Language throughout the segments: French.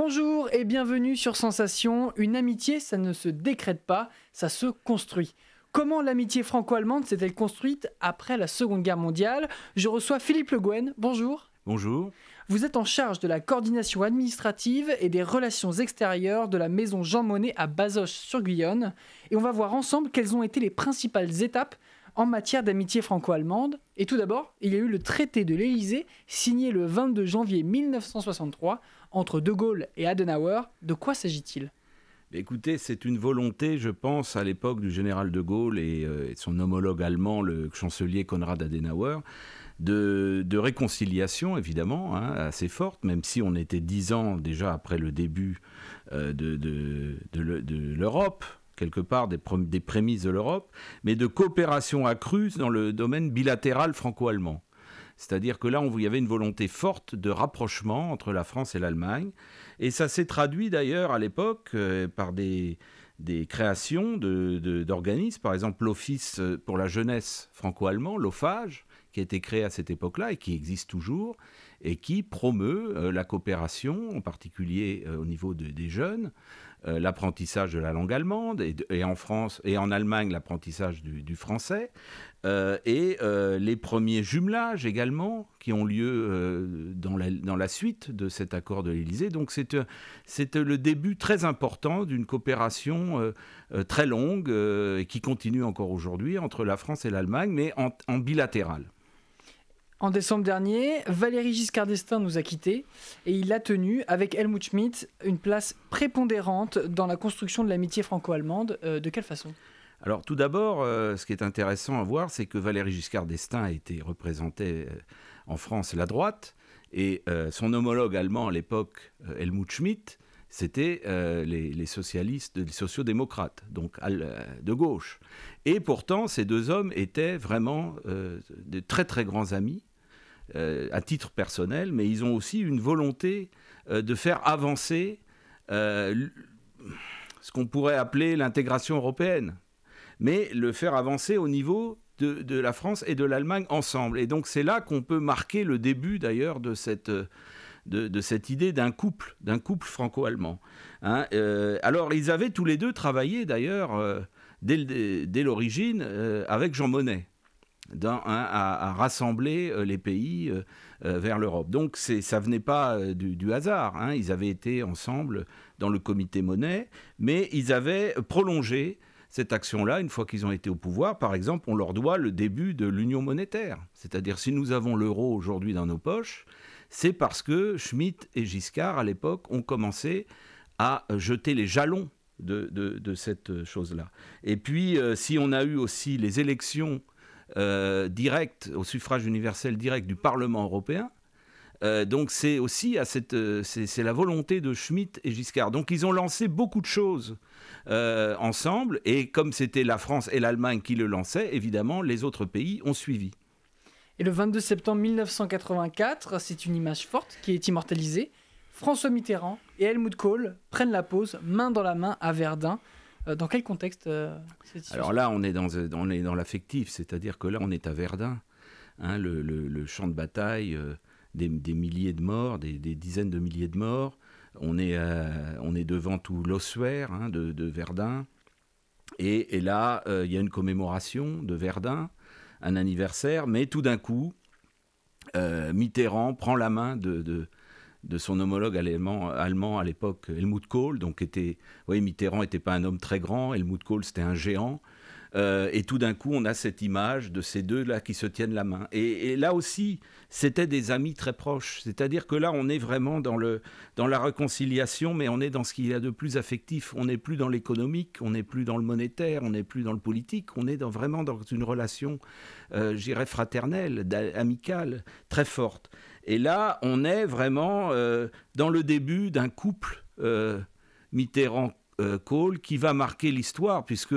Bonjour et bienvenue sur Sensation. Une amitié, ça ne se décrète pas, ça se construit. Comment l'amitié franco-allemande s'est-elle construite après la Seconde Guerre mondiale Je reçois Philippe Le Gouen. Bonjour. Bonjour. Vous êtes en charge de la coordination administrative et des relations extérieures de la maison Jean Monnet à Bazoches sur Guyonne. Et on va voir ensemble quelles ont été les principales étapes en matière d'amitié franco-allemande. Et tout d'abord, il y a eu le traité de l'Elysée signé le 22 janvier 1963 entre De Gaulle et Adenauer, de quoi s'agit-il Écoutez, c'est une volonté, je pense, à l'époque du général de Gaulle et, euh, de son homologue allemand, le chancelier Konrad Adenauer, de, réconciliation, évidemment, hein, assez forte, même si on était dix ans déjà après le début euh, de, l'Europe quelque part des, des prémices de l'Europe, mais de coopération accrue dans le domaine bilatéral franco-allemand. C'est-à-dire que là, on, il y avait une volonté forte de rapprochement entre la France et l'Allemagne. Et ça s'est traduit d'ailleurs à l'époque euh, par des, créations d'organismes, par exemple l'Office pour la jeunesse franco-allemand, l'OFAGE, qui a été créé à cette époque-là et qui existe toujours, et qui promeut euh, la coopération, en particulier euh, au niveau des jeunes, euh, l'apprentissage de la langue allemande et, en France et en Allemagne l'apprentissage du, français et les premiers jumelages également qui ont lieu dans, la, suite de cet accord de l'Élysée. Donc c'est le début très important d'une coopération très longue et qui continue encore aujourd'hui entre la France et l'Allemagne, mais en, en bilatéral. En décembre dernier, Valéry Giscard d'Estaing nous a quittés et il a tenu, avec Helmut Schmidt, une place prépondérante dans la construction de l'amitié franco-allemande. Euh, de quelle façon alors tout d'abord, euh, ce qui est intéressant à voir, c'est que Valéry Giscard d'Estaing a été représenté euh, en France la droite, et son homologue allemand à l'époque, Helmut Schmidt, c'était les, socialistes, les sociodémocrates, donc de gauche. Et pourtant, ces deux hommes étaient vraiment de très très grands amis. Euh, à titre personnel, mais ils ont aussi une volonté euh, de faire avancer euh, ce qu'on pourrait appeler l'intégration européenne, mais le faire avancer au niveau de, la France et de l'Allemagne ensemble. Et donc c'est là qu'on peut marquer le début d'ailleurs de cette... De, cette idée d'un couple, d'un couple franco-allemand. Hein. alors, ils avaient tous les deux travaillé d'ailleurs dès, l'origine avec Jean Monnet. Hein, à, rassembler euh, les pays euh, euh, vers l'Europe. Donc ça venait pas du, hasard. Hein. Ils avaient été ensemble dans le comité monnaie, mais ils avaient prolongé cette action-là, une fois qu'ils ont été au pouvoir, par exemple, on leur doit le début de l'union monétaire. C'est-à-dire, si nous avons l'euro aujourd'hui dans nos poches, c'est parce que Schmitt et Giscard, à l'époque, ont commencé à jeter les jalons de, cette chose-là. Et puis, si on a eu aussi les élections euh, direct, au suffrage universel direct du Parlement européen. Euh, donc c'est aussi à euh, c'est la volonté de Schmitt et Giscard. Donc ils ont lancé beaucoup de choses ensemble, et comme c'était la France et l'Allemagne qui le lançaient, évidemment les autres pays ont suivi. Et le 22 septembre 1984, c'est une image forte qui est immortalisée. François Mitterrand et Helmut Kohl prennent la pause main dans la main à Verdun euh, dans quel contexte euh, Alors là, on est dans, euh, dans l'affectif, c'est-à-dire que là, on est à Verdun, hein, le, champ de bataille, des, milliers de morts, des, dizaines de milliers de morts. On est, on est devant tout l'ossuaire hein, de, Verdun. Et, là, il y a une commémoration de Verdun, un anniversaire, mais tout d'un coup, Mitterrand prend la main de, de son homologue allemand, allemand à l'époque, Helmut Kohl. Donc, était, oui, Mitterrand n'était pas un homme très grand, Helmut Kohl, c'était un géant. Euh, et tout d'un coup, on a cette image de ces deux-là qui se tiennent la main. Et, là aussi, c'était des amis très proches. C'est-à-dire que là, on est vraiment dans, le, dans la réconciliation, mais on est dans ce qu'il y a de plus affectif. On n'est plus dans l'économique, on n'est plus dans le monétaire, on n'est plus dans le politique, on est vraiment dans une relation, euh, j'irais, fraternelle, amicale, très forte. Et là, on est vraiment euh, dans le début d'un couple euh, Mitterrand. Euh, Kohl qui va marquer l'histoire puisque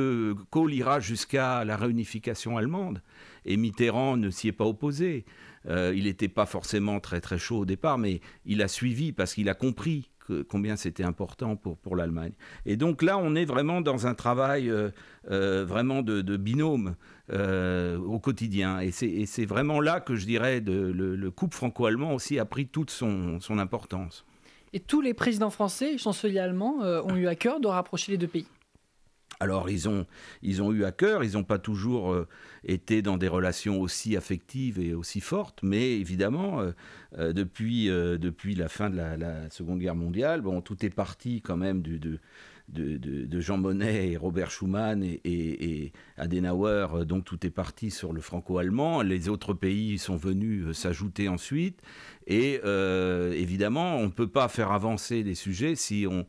Kohl ira jusqu'à la réunification allemande et Mitterrand ne s'y est pas opposé. il n'était pas forcément très très chaud au départ, mais il a suivi parce qu'il a compris combien c'était important pour, l'Allemagne. Et donc là, on est vraiment dans un travail euh, euh, vraiment de, binôme euh, au quotidien. Et c'est vraiment là que je dirais de, le, couple franco-allemand aussi a pris toute son, son importance. Et tous les présidents français chanceliers allemands ont eu à cœur de rapprocher les deux pays. Alors ils ont, ils ont eu à cœur, ils n'ont pas toujours euh, été dans des relations aussi affectives et aussi fortes, mais évidemment, euh, euh, depuis, depuis la fin de la, Seconde Guerre mondiale, bon, tout est parti quand même de, de, Jean Monnet et Robert Schuman et, Adenauer, donc tout est parti sur le franco-allemand. Les autres pays sont venus s'ajouter ensuite. Et évidemment, on ne peut pas faire avancer les sujets si on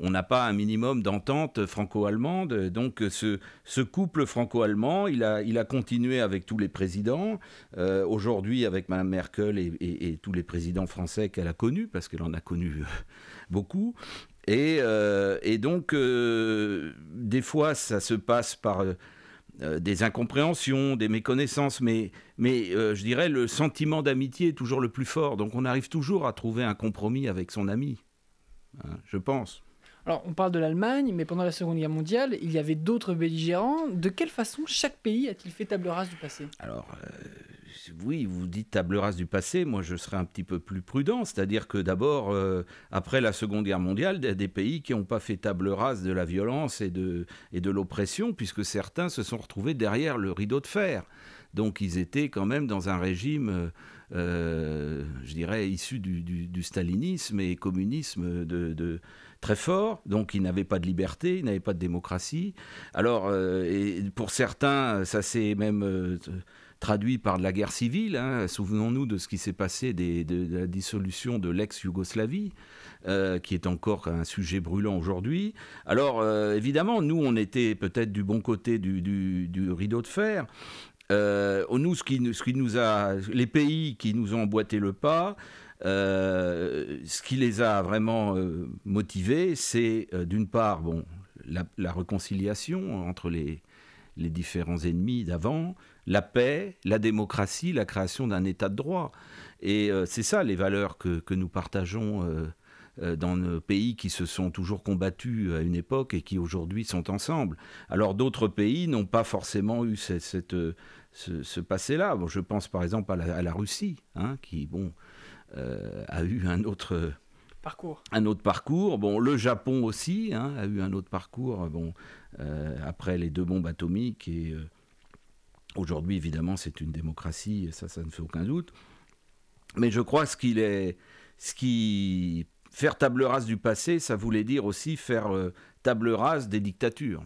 on n'a pas un minimum d'entente franco-allemande. Donc ce, couple franco-allemand, il a, continué avec tous les présidents, euh, aujourd'hui avec Mme Merkel et, tous les présidents français qu'elle a connus, parce qu'elle en a connu euh, beaucoup. Et, euh, donc, des fois, ça se passe par... des incompréhensions, des méconnaissances, mais, je dirais le sentiment d'amitié est toujours le plus fort. Donc on arrive toujours à trouver un compromis avec son ami, hein, je pense. Alors, on parle de l'Allemagne, mais pendant la Seconde Guerre mondiale, il y avait d'autres belligérants. De quelle façon chaque pays a-t-il fait table rase du passé Alors, euh, oui, vous dites table rase du passé. Moi, je serais un petit peu plus prudent. C'est-à-dire que d'abord, euh, après la Seconde Guerre mondiale, il y a des pays qui n'ont pas fait table rase de la violence et de, et de l'oppression, puisque certains se sont retrouvés derrière le rideau de fer. Donc, ils étaient quand même dans un régime. Euh, je dirais, issu du, du, stalinisme et communisme de, de, très fort, donc ils n'avaient pas de liberté, ils n'avaient pas de démocratie. Alors, euh, pour certains, ça s'est même euh, traduit par de la guerre civile. Hein. Souvenons-nous de ce qui s'est passé des, de, la dissolution de l'ex-Yougoslavie, euh, qui est encore un sujet brûlant aujourd'hui. Alors, évidemment, nous, on était peut-être du bon côté du, rideau de fer, nous, ce qui, ce qui, nous a, les pays qui nous ont emboîté le pas, euh, ce qui les a vraiment euh, motivés, c'est euh, d'une part bon, la, réconciliation entre les, les différents ennemis d'avant, la paix, la démocratie, la création d'un État de droit. Et c'est ça les valeurs que, que nous partageons dans nos pays qui se sont toujours combattus à une époque et qui aujourd'hui sont ensemble. Alors d'autres pays n'ont pas forcément eu ce, passé-là. Bon, je pense par exemple à la, à la Russie, hein, qui, bon, euh, a eu un autre parcours. Un autre parcours. Bon, le Japon aussi hein, a eu un autre parcours. Euh, après les deux bombes atomiques et euh, aujourd'hui évidemment c'est une démocratie. Ça, ne fait aucun doute. Mais je crois ce qu'il est, ce qui faire table rase du passé, ça voulait dire aussi faire table rase des dictatures.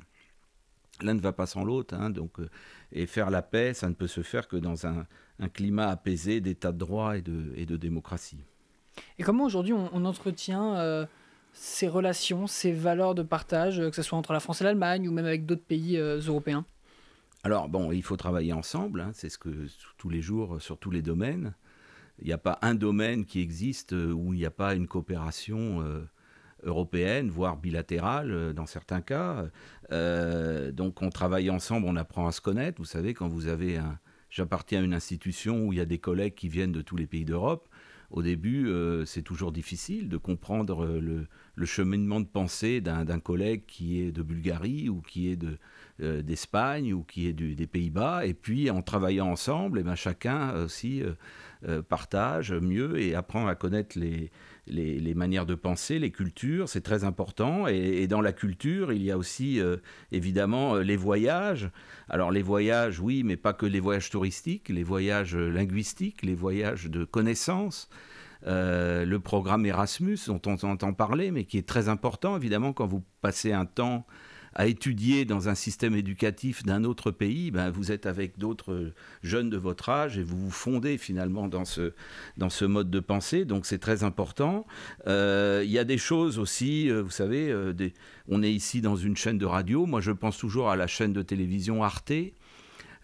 L'un ne va pas sans l'autre, hein, donc euh, et faire la paix, ça ne peut se faire que dans un, climat apaisé d'état de droit et de, et de, démocratie. Et comment aujourd'hui on, entretient euh, ces relations, ces valeurs de partage, euh, que ce soit entre la France et l'Allemagne ou même avec d'autres pays européens Alors bon, il faut travailler ensemble, hein, c'est ce que tous les jours sur tous les domaines. Il n'y a pas un domaine qui existe où il n'y a pas une coopération européenne, voire bilatérale euh, dans certains cas. Euh, donc on travaille ensemble, on apprend à se connaître. Vous savez, quand vous avez un... J'appartiens à une institution où il y a des collègues qui viennent de tous les pays d'Europe. Au début, euh, c'est toujours difficile de comprendre le, cheminement de pensée d'un collègue qui est de Bulgarie ou qui est d'Espagne de, d'Espagne ou qui est des Pays-Bas. Et puis, en travaillant ensemble, et eh ben, chacun aussi partage mieux et apprend à connaître les, les, manières de penser, les cultures, c'est très important. Et, dans la culture, il y a aussi euh, évidemment euh, les voyages. Alors les voyages, oui, mais pas que les voyages touristiques, les voyages euh, linguistiques, les voyages de connaissances. le programme Erasmus dont on entend parler, mais qui est très important évidemment quand vous passez un temps à étudier dans un système éducatif d'un autre pays, ben vous êtes avec d'autres jeunes de votre âge et vous vous fondez finalement dans ce, dans ce mode de pensée. Donc c'est très important. Euh, il y a des choses aussi, euh, vous savez, euh, on est ici dans une chaîne de radio. Moi, je pense toujours à la chaîne de télévision Arte.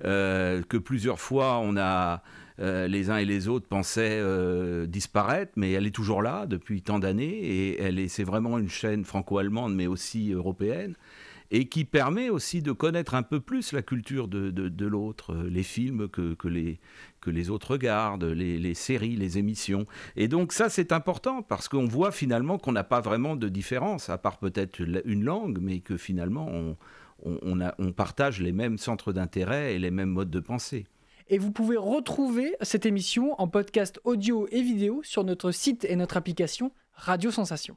que plusieurs fois on a les uns et les autres pensaient disparaître, mais elle est toujours là depuis tant d'années et elle est, c'est vraiment une chaîne franco-allemande mais aussi européenne et qui permet aussi de connaître un peu plus la culture de, l'autre, euh, les films que, les, que les autres regardent, les, séries, les émissions. Et donc ça, c'est important parce qu'on voit finalement qu'on n'a pas vraiment de différence, à part peut-être une langue, mais que finalement, on, on partage les mêmes centres d'intérêt et les mêmes modes de pensée. Et vous pouvez retrouver cette émission en podcast audio et vidéo sur notre site et notre application Radio Sensation.